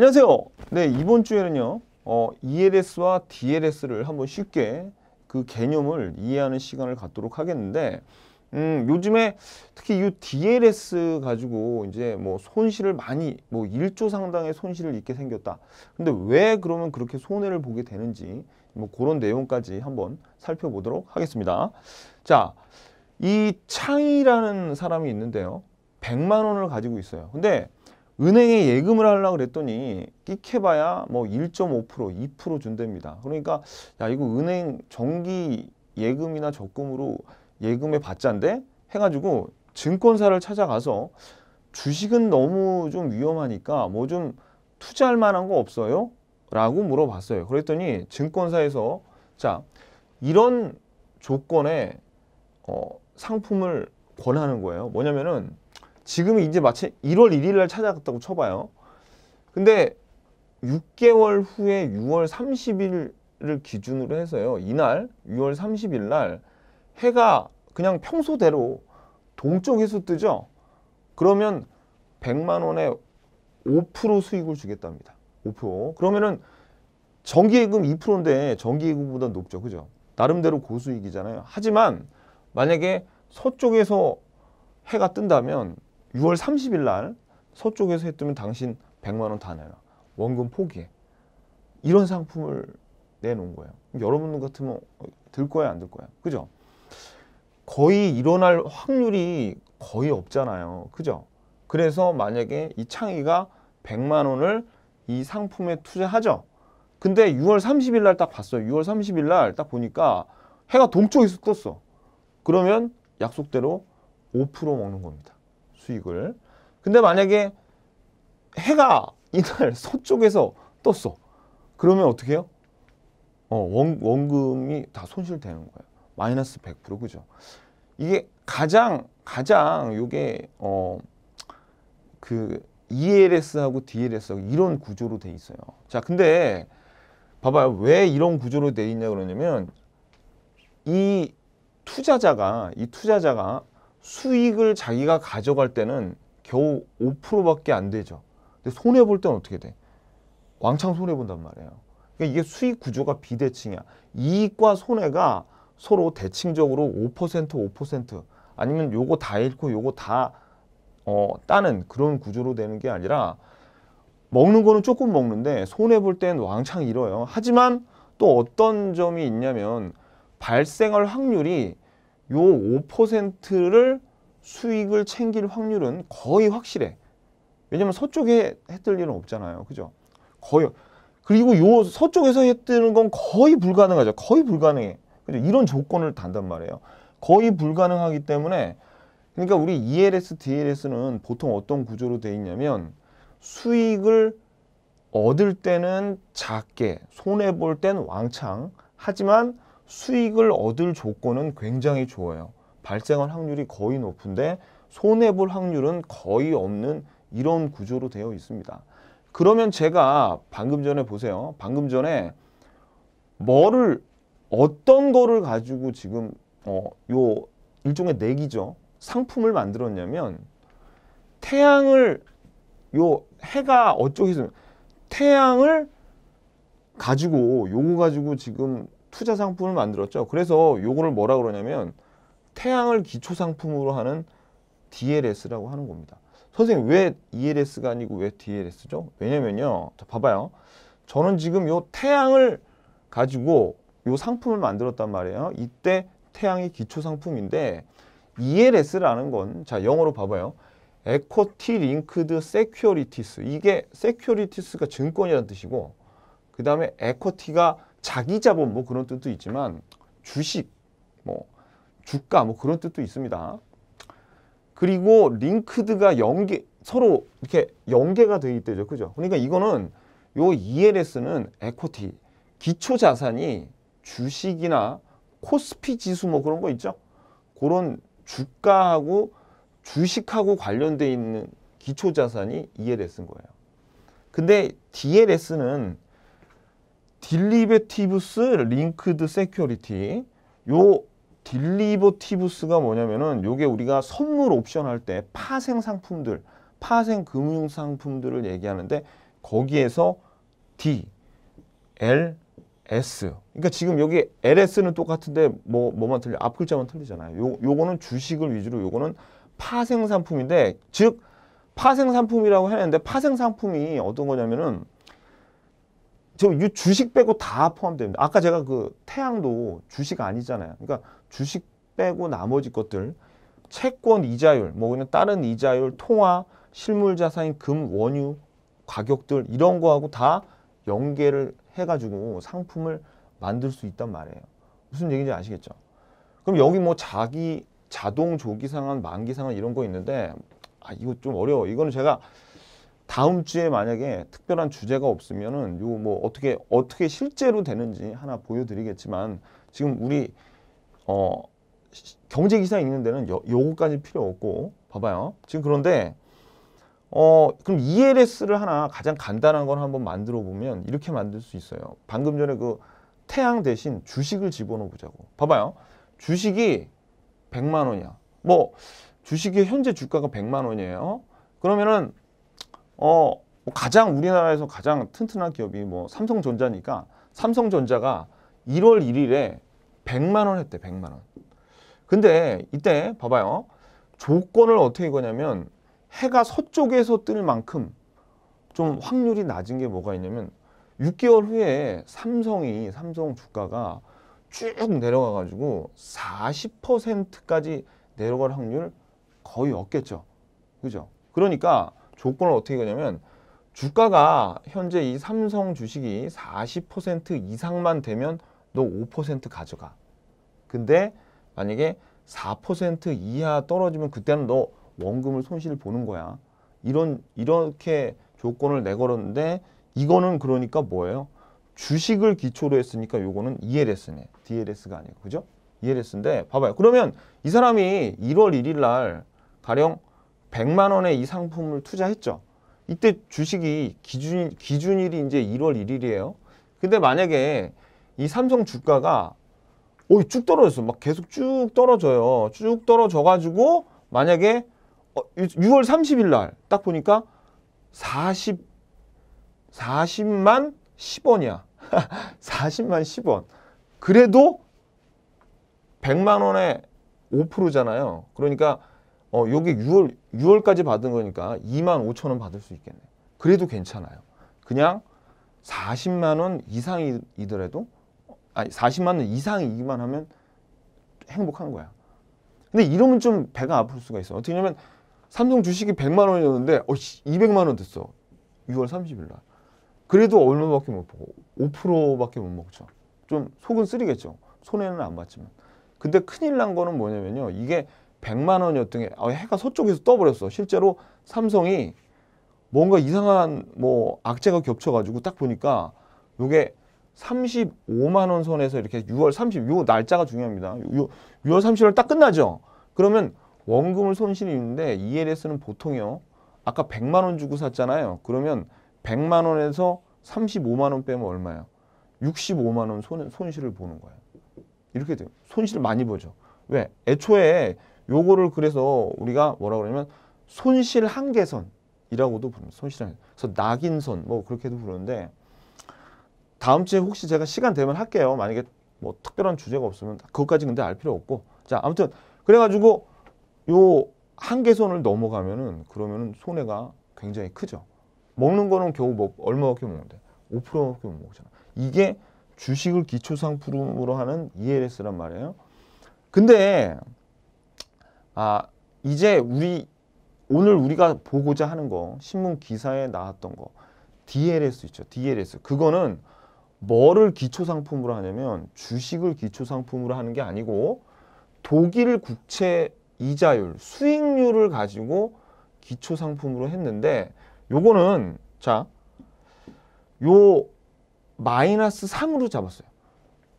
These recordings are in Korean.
안녕하세요. 네, 이번 주에는요. 어, ELS와 DLS를 한번 쉽게 그 개념을 이해하는 시간을 갖도록 하겠는데 음, 요즘에 특히 이 DLS 가지고 이제 뭐 손실을 많이 뭐 1조 상당의 손실을 입게 생겼다. 근데 왜 그러면 그렇게 손해를 보게 되는지 뭐 그런 내용까지 한번 살펴보도록 하겠습니다. 자, 이 창이라는 사람이 있는데요. 100만 원을 가지고 있어요. 근데 은행에 예금을 하려고 그랬더니 끼켜봐야 뭐1.5% 2% 준답니다. 그러니까 야 이거 은행 정기 예금이나 적금으로 예금의 받자인데 해가지고 증권사를 찾아가서 주식은 너무 좀 위험하니까 뭐 좀 투자할 만한 거 없어요? 라고 물어봤어요. 그랬더니 증권사에서 자 이런 조건에 어, 상품을 권하는 거예요. 뭐냐면은 지금이 이제 마치 1월 1일 날 찾아갔다고 쳐봐요. 근데 6개월 후에 6월 30일을 기준으로 해서요. 이날 6월 30일 날 해가 그냥 평소대로 동쪽에서 뜨죠. 그러면 100만 원에 5% 수익을 주겠답니다. 5%. 그러면은 정기예금 2%인데 정기예금보다 높죠. 그죠? 나름대로 고수익이잖아요. 하지만 만약에 서쪽에서 해가 뜬다면 6월 30일 날 서쪽에서 했더면 당신 100만 원 다 내놔. 원금 포기해. 이런 상품을 내놓은 거예요. 여러분 같으면 어, 들 거야 안 들 거야. 그죠? 거의 일어날 확률이 거의 없잖아요. 그죠? 그래서 만약에 이 창의가 100만 원을 이 상품에 투자하죠. 근데 6월 30일 날 딱 봤어요. 6월 30일 날 딱 보니까 해가 동쪽에서 떴어. 그러면 약속대로 5% 먹는 겁니다. 수익을. 근데 만약에 해가 이날 서쪽에서 떴어. 그러면 어떻게 해요? 어, 원, 원금이 다 손실되는 거예요. 마이너스 100% 그죠? 이게 가장 가장 요게 어 그 ELS하고 DLS하고 이런 구조로 돼 있어요. 자, 근데 봐봐요. 왜 이런 구조로 돼 있냐 그러냐면 이 투자자가 이 투자자가 수익을 자기가 가져갈 때는 겨우 5%밖에 안 되죠. 근데 손해 볼 때는 어떻게 돼? 왕창 손해 본단 말이에요. 그러니까 이게 수익 구조가 비대칭이야. 이익과 손해가 서로 대칭적으로 5% 5% 아니면 요거 다 잃고 요거 다 어, 따는 그런 구조로 되는 게 아니라 먹는 거는 조금 먹는데 손해 볼땐 왕창 잃어요. 하지만 또 어떤 점이 있냐면 발생할 확률이 요 5%를 수익을 챙길 확률은 거의 확실해. 왜냐면 서쪽에 해 뜰 일은 없잖아요. 그죠? 거의. 그리고 요 서쪽에서 해 뜨는 건 거의 불가능하죠. 거의 불가능해. 그죠? 이런 조건을 단단 말이에요. 거의 불가능하기 때문에 그러니까 우리 ELS, DLS는 보통 어떤 구조로 돼 있냐면 수익을 얻을 때는 작게, 손해 볼 때는 왕창 하지만 수익을 얻을 조건은 굉장히 좋아요. 발생할 확률이 거의 높은데 손해볼 확률은 거의 없는 이런 구조로 되어 있습니다. 그러면 제가 방금 전에 보세요. 방금 전에 뭐를 어떤 거를 가지고 지금 어, 요 일종의 내기죠. 상품을 만들었냐면 태양을 요 해가 어쩌고 있으 태양을 가지고 요거 가지고 지금 투자 상품을 만들었죠. 그래서 요거를 뭐라 그러냐면 태양을 기초 상품으로 하는 DLS라고 하는 겁니다. 선생님 왜 ELS가 아니고 왜 DLS죠? 왜냐면요. 자, 봐봐요. 저는 지금 요 태양을 가지고 요 상품을 만들었단 말이에요. 이때 태양이 기초 상품인데 ELS라는 건 자 영어로 봐봐요. 에코티 링크드 세큐리티스 이게 세큐리티스가 증권이라는 뜻이고 그 다음에 에코티가 자기 자본 뭐 그런 뜻도 있지만 주식 뭐 주가 뭐 그런 뜻도 있습니다. 그리고 링크드가 연계 서로 이렇게 연계가 되어 있대죠. 그죠? 그러니까 이거는 요 ELS는 에코티 기초 자산이 주식이나 코스피 지수 뭐 그런 거 있죠? 그런 주가하고 주식하고 관련돼 있는 기초 자산이 ELS인 거예요. 근데 DLS는 딜리베티브스 링크드 세큐리티 요 딜리버티브스가 뭐냐면은 요게 우리가 선물 옵션 할 때 파생 상품들 파생 금융 상품들을 얘기하는데 거기에서 D, L, S 그러니까 지금 여기 LS는 똑같은데 뭐 뭐만 틀려 앞 글자만 틀리잖아요 요, 요거는 주식을 위주로 요거는 파생 상품인데 즉 파생 상품이라고 해는데 야되 파생 상품이 어떤 거냐면은 저 주식 빼고 다 포함됩니다. 아까 제가 그 태양도 주식 아니잖아요. 그러니까 주식 빼고 나머지 것들 채권 이자율, 뭐 그냥 다른 이자율, 통화, 실물 자산인 금, 원유, 가격들 이런 거하고 다 연계를 해가지고 상품을 만들 수 있단 말이에요. 무슨 얘기인지 아시겠죠? 그럼 여기 뭐 자기 자동 조기 상환, 만기 상환 이런 거 있는데 아 이거 좀 어려워. 이거는 제가 다음 주에 만약에 특별한 주제가 없으면은 요뭐 어떻게 어떻게 실제로 되는지 하나 보여드리겠지만 지금 우리 어 경제 기사 읽는 데는 요, 요거까지 필요 없고 봐봐요. 지금 그런데 어 그럼 ELS를 하나 가장 간단한 걸 한번 만들어 보면 이렇게 만들 수 있어요. 방금 전에 그 태양 대신 주식을 집어넣어 보자고. 봐봐요. 주식이 100만 원이야. 뭐 주식의 현재 주가가 100만 원이에요. 그러면은 어, 뭐 가장 우리나라에서 가장 튼튼한 기업이 뭐 삼성전자니까 삼성전자가 1월 1일에 100만 원 했대. 100만 원. 근데 이때 봐봐요. 조건을 어떻게 거냐면 해가 서쪽에서 뜰 만큼 좀 확률이 낮은 게 뭐가 있냐면 6개월 후에 삼성이 삼성 주가가 쭉 내려가 가지고 40%까지 내려갈 확률 거의 없겠죠. 그죠? 그러니까 조건을 어떻게 거냐면 주가가 현재 이 삼성 주식이 40% 이상만 되면 너 5% 가져가. 근데 만약에 4% 이하 떨어지면 그때는 너 원금을 손실 보는 거야. 이런 이렇게 조건을 내걸었는데 이거는 그러니까 뭐예요? 주식을 기초로 했으니까 요거는 ELS네. DLS가 아니고. 그죠? ELS인데 봐봐요. 그러면 이 사람이 1월 1일 날 가령 100만 원에이 상품을 투자했죠. 이때 주식이 기준 기준일이 이제 1월 1일이에요. 근데 만약에 이 삼성 주가가 오쭉 떨어졌어. 막 계속 쭉 떨어져요. 쭉 떨어져 가지고 만약에 6월 어, 30일 날 딱 보니까 40 40만 10원이야. 40만 10원. 그래도 100만 원에 5%잖아요. 그러니까 어, 요게 6월, 6월까지 받은 거니까 2만 5천 원 받을 수 있겠네. 그래도 괜찮아요. 그냥 40만 원 이상이더라도, 아니, 40만 원 이상이기만 하면 행복한 거야. 근데 이러면 좀 배가 아플 수가 있어. 어떻게 냐면 삼성 주식이 100만 원이었는데, 어, 200만 원 됐어. 6월 30일 날. 그래도 얼마밖에 못 보고, 5%밖에 못 먹죠. 좀 속은 쓰리겠죠. 손해는 안 봤지만. 근데 큰일 난 거는 뭐냐면요. 이게 100만 원이었던 게 아, 해가 서쪽에서 떠버렸어. 실제로 삼성이 뭔가 이상한 뭐 악재가 겹쳐가지고 딱 보니까 이게 35만 원 선에서 이렇게 6월 30, 요 날짜가 중요합니다. 6, 6월 30일 딱 끝나죠. 그러면 원금을 손실이 있는데 ELS는 보통요. 아까 100만 원 주고 샀잖아요. 그러면 100만 원에서 35만 원 빼면 얼마예요? 65만 원 손, 손실을 보는 거예요. 이렇게 돼요. 손실을 많이 보죠. 왜? 애초에 요거를 그래서 우리가 뭐라 그러냐면 손실 한계선이라고도 부릅니다. 손실 한계선. 그래서 낙인선 뭐 그렇게도 부르는데 다음 주에 혹시 제가 시간 되면 할게요. 만약에 뭐 특별한 주제가 없으면 그것까지 근데 알 필요 없고 자 아무튼 그래가지고 요 한계선을 넘어가면은 그러면은 손해가 굉장히 크죠. 먹는 거는 겨우 뭐 얼마밖에 먹는데 5%밖에 못 먹잖아. 이게 주식을 기초 상품으로 하는 ELS란 말이에요. 근데 아 이제 우리 오늘 우리가 보고자 하는 거 신문 기사에 나왔던 거 DLS 있죠. DLS 그거는 뭐를 기초 상품으로 하냐면 주식을 기초 상품으로 하는 게 아니고 독일 국채 이자율 수익률을 가지고 기초 상품으로 했는데 요거는 자 요 마이너스 3으로 잡았어요.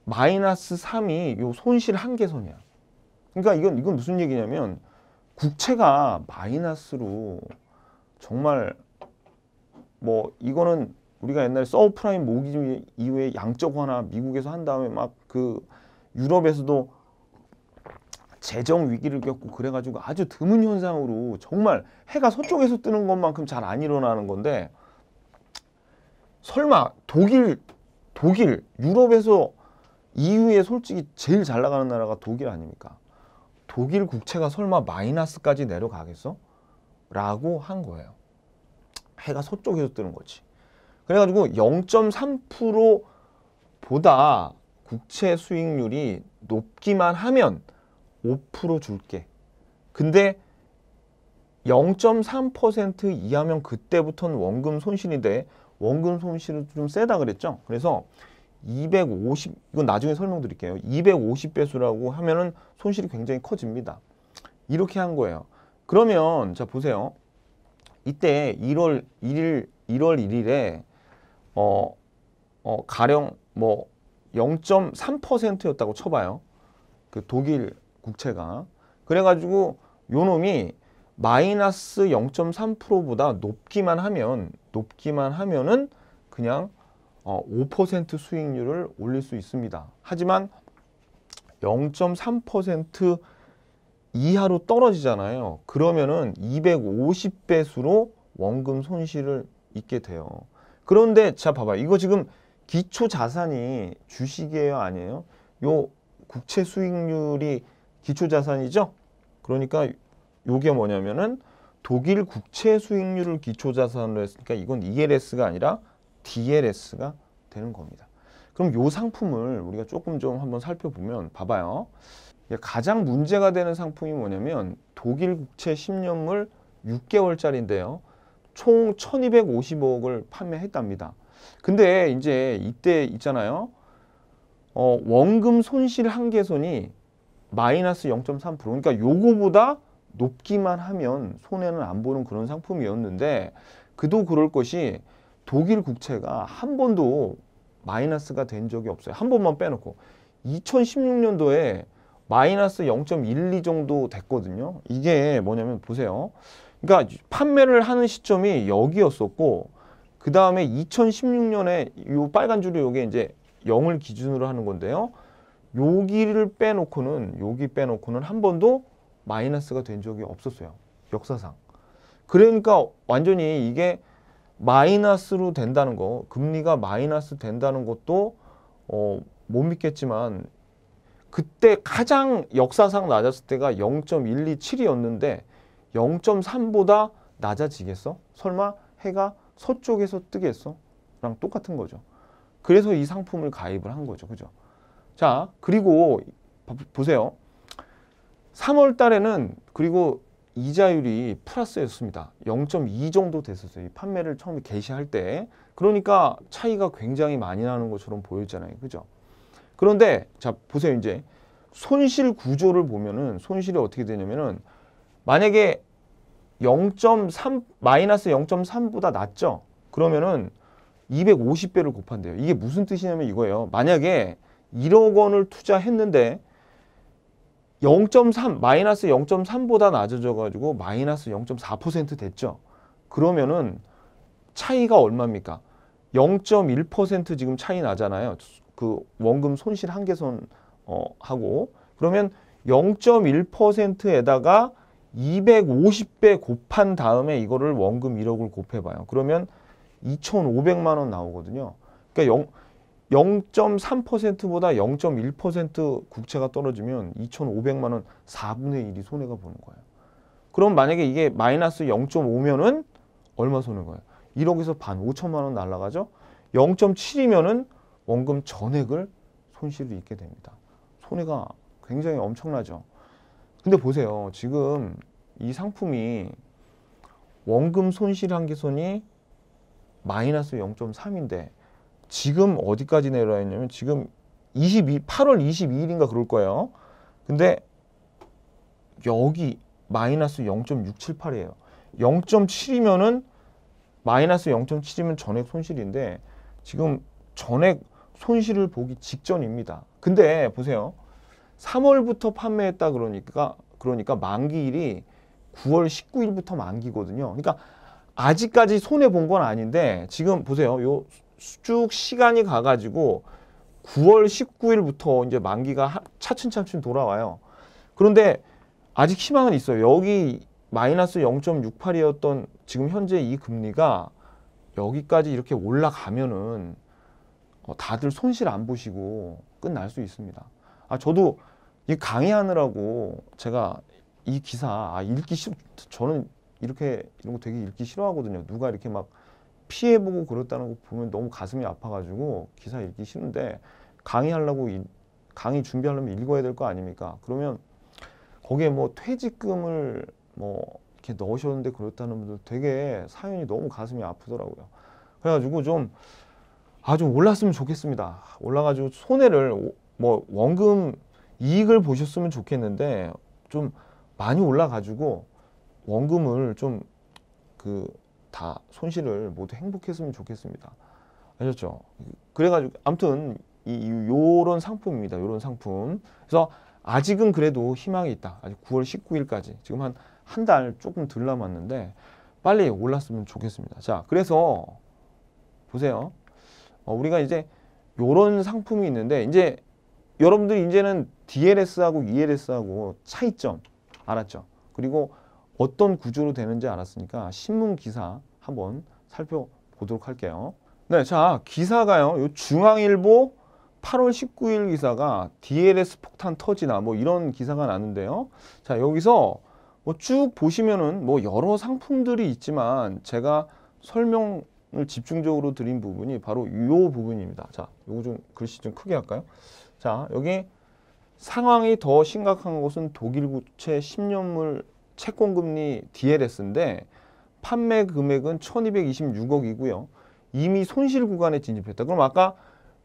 마이너스 3이 요 손실 한계선이야. 그러니까 이건 이건 무슨 얘기냐면 국채가 마이너스로 정말 뭐 이거는 우리가 옛날에 서브프라임 모기지 이후에 양적 화나 미국에서 한 다음에 막 그 유럽에서도 재정 위기를 겪고 그래가지고 아주 드문 현상으로 정말 해가 서쪽에서 뜨는 것만큼 잘 안 일어나는 건데 설마 독일 독일 유럽에서 이후에 솔직히 제일 잘 나가는 나라가 독일 아닙니까? 독일 국채가 설마 마이너스까지 내려가겠어? 라고 한 거예요. 해가 서쪽에서 뜨는 거지. 그래가지고 0.3%보다 국채 수익률이 높기만 하면 5% 줄게. 근데 0.3% 이하면 그때부터는 원금 손실인데 원금 손실은 좀 세다 그랬죠. 그래서 250 이건 나중에 설명드릴게요. 250배수라고 하면은 손실이 굉장히 커집니다. 이렇게 한 거예요. 그러면 자 보세요. 이때 1월 1일 1월 1일에 어, 어 가령 뭐 0.3%였다고 쳐봐요. 그 독일 국채가 그래가지고 요 놈이 마이너스 0.3%보다 높기만 하면 높기만 하면은 그냥 5% 어, 수익률을 올릴 수 있습니다. 하지만 0.3% 이하로 떨어지잖아요. 그러면은 250배수로 원금 손실을 입게 돼요. 그런데 자 봐봐 이거 지금 기초 자산이 주식이에요 아니에요? 요 국채 수익률이 기초 자산이죠? 그러니까 요게 뭐냐면은 독일 국채 수익률을 기초 자산으로 했으니까 이건 ELS가 아니라 DLS가 되는 겁니다. 그럼 요 상품을 우리가 조금 좀 한번 살펴보면 봐봐요. 가장 문제가 되는 상품이 뭐냐면 독일 국채 10년물 6개월짜리인데요. 총 1250억을 판매했답니다. 근데 이제 이때 있잖아요. 어, 원금 손실 한계선이 마이너스 0.3% 그러니까 요거보다 높기만 하면 손해는 안 보는 그런 상품이었는데 그도 그럴 것이 독일 국채가 한 번도 마이너스가 된 적이 없어요. 한 번만 빼놓고 2016년도에 마이너스 0.12 정도 됐거든요. 이게 뭐냐면 보세요. 그러니까 판매를 하는 시점이 여기였었고 그 다음에 2016년에 이 빨간 줄이 요게 이제 0을 기준으로 하는 건데요. 여기를 빼놓고는 여기 빼놓고는 한 번도 마이너스가 된 적이 없었어요. 역사상. 그러니까 완전히 이게 마이너스로 된다는 거, 금리가 마이너스 된다는 것도 어, 못 믿겠지만 그때 가장 역사상 낮았을 때가 0.127이었는데 0.3보다 낮아지겠어? 설마 해가 서쪽에서 뜨겠어? 랑 똑같은 거죠. 그래서 이 상품을 가입을 한 거죠. 그죠? 자, 그리고 보세요. 3월 달에는 그리고 이자율이 플러스였습니다. 0.2 정도 됐었어요. 판매를 처음에 게시할 때. 그러니까 차이가 굉장히 많이 나는 것처럼 보였잖아요. 그죠? 그런데 자 보세요. 이제 손실 구조를 보면은 손실이 어떻게 되냐면은 만약에 0.3 마이너스 0.3보다 낮죠. 그러면은 250배를 곱한대요. 이게 무슨 뜻이냐면 이거예요. 만약에 1억 원을 투자했는데 0.3 마이너스 0.3보다 낮아져 가지고 마이너스 0.4% 됐죠. 그러면은 차이가 얼마입니까? 0.1% 지금 차이 나잖아요. 그 원금 손실 한계선 어, 하고 그러면 0.1%에다가 250배 곱한 다음에 이거를 원금 1억을 곱해봐요. 그러면 2,500만 원 나오거든요. 그러니까 0, 0.3%보다 0.1% 국채가 떨어지면 2,500만 원 4분의 1이 손해가 보는 거예요. 그럼 만약에 이게 마이너스 0.5면은 얼마 손해 거예요? 1억에서 반 5천만 원 날라가죠. 0.7이면은 원금 전액을 손실을 입게 됩니다. 손해가 굉장히 엄청나죠. 근데 보세요. 지금 이 상품이 원금 손실 한계손이 마이너스 0.3인데 지금 어디까지 내려와 있냐면 지금 22, 8월 22일인가 그럴 거예요. 근데 여기 마이너스 0.678이에요. 0.7이면은 마이너스 0.7이면 전액 손실인데 지금 전액 손실을 보기 직전입니다. 근데 보세요. 3월부터 판매했다 그러니까 그러니까 만기일이 9월 19일부터 만기거든요. 그러니까 아직까지 손해 본 건 아닌데 지금 보세요. 요쭉 시간이 가가지고 9월 19일부터 이제 만기가 차츰차츰 돌아와요. 그런데 아직 희망은 있어요. 여기 마이너스 0.68이었던 지금 현재 이 금리가 여기까지 이렇게 올라가면은 어, 다들 손실 안 보시고 끝날 수 있습니다. 아, 저도 이 강의하느라고 제가 이 기사 아, 읽기 싫, 저는 이렇게 이런 거 되게 읽기 싫어하거든요. 누가 이렇게 막 피해보고 그랬다는 거 보면 너무 가슴이 아파가지고 기사 읽기 싫은데 강의하려고 이, 강의 준비하려면 읽어야 될 거 아닙니까? 그러면 거기에 뭐 퇴직금을 뭐 이렇게 넣으셨는데 그렇다는 분들 되게 사연이 너무 가슴이 아프더라고요. 그래가지고 좀 아주 올랐으면 좋겠습니다. 올라가지고 손해를 뭐 원금 이익을 보셨으면 좋겠는데 좀 많이 올라가지고 원금을 좀그 다 손실을 모두 행복했으면 좋겠습니다. 아셨죠? 그래가지고 아무튼 이 요런 상품입니다. 요런 상품. 그래서 아직은 그래도 희망이 있다. 아직 9월 19일까지 지금 한 한 달 조금 덜 남았는데 빨리 올랐으면 좋겠습니다. 자, 그래서 보세요. 어, 우리가 이제 요런 상품이 있는데 이제 여러분들 이제는 DLS하고 ELS하고 차이점 알았죠? 그리고 어떤 구조로 되는지 알았으니까 신문 기사 한번 살펴보도록 할게요. 네, 자 기사가요. 요 중앙일보 8월 19일 기사가 DLS 폭탄 터지나 뭐 이런 기사가 나는데요. 자 여기서 뭐쭉 보시면은 뭐 여러 상품들이 있지만 제가 설명을 집중적으로 드린 부분이 바로 이 부분입니다. 자, 요거 좀 글씨 좀 크게 할까요? 자, 여기 상황이 더 심각한 곳은 독일 구체 10년물 채권금리 DLS인데 판매 금액은 1226억이고요. 이미 손실 구간에 진입했다. 그럼 아까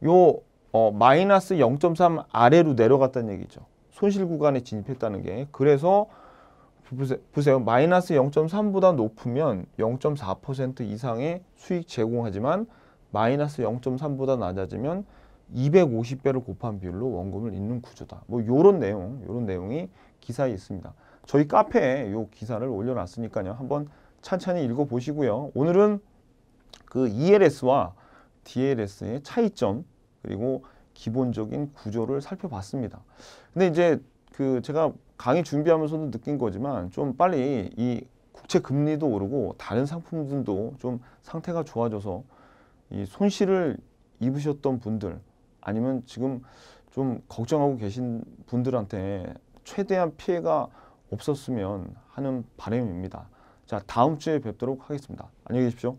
요 어, 마이너스 0.3 아래로 내려갔다는 얘기죠. 손실 구간에 진입했다는 게. 그래서 보세요. 마이너스 0.3보다 높으면 0.4% 이상의 수익 제공하지만 마이너스 0.3보다 낮아지면 250배를 곱한 비율로 원금을 잇는 구조다. 뭐 요런 내용, 요런 내용이 기사에 있습니다. 저희 카페에 요 기사를 올려놨으니까요. 한번 찬찬히 읽어보시고요. 오늘은 그 ELS와 DLS의 차이점 그리고 기본적인 구조를 살펴봤습니다. 근데 이제 그 제가 강의 준비하면서도 느낀 거지만 좀 빨리 이 국채 금리도 오르고 다른 상품들도 좀 상태가 좋아져서 이 손실을 입으셨던 분들 아니면 지금 좀 걱정하고 계신 분들한테 최대한 피해가 없었으면 하는 바람입니다. 자 다음 주에 뵙도록 하겠습니다. 안녕히 계십시오.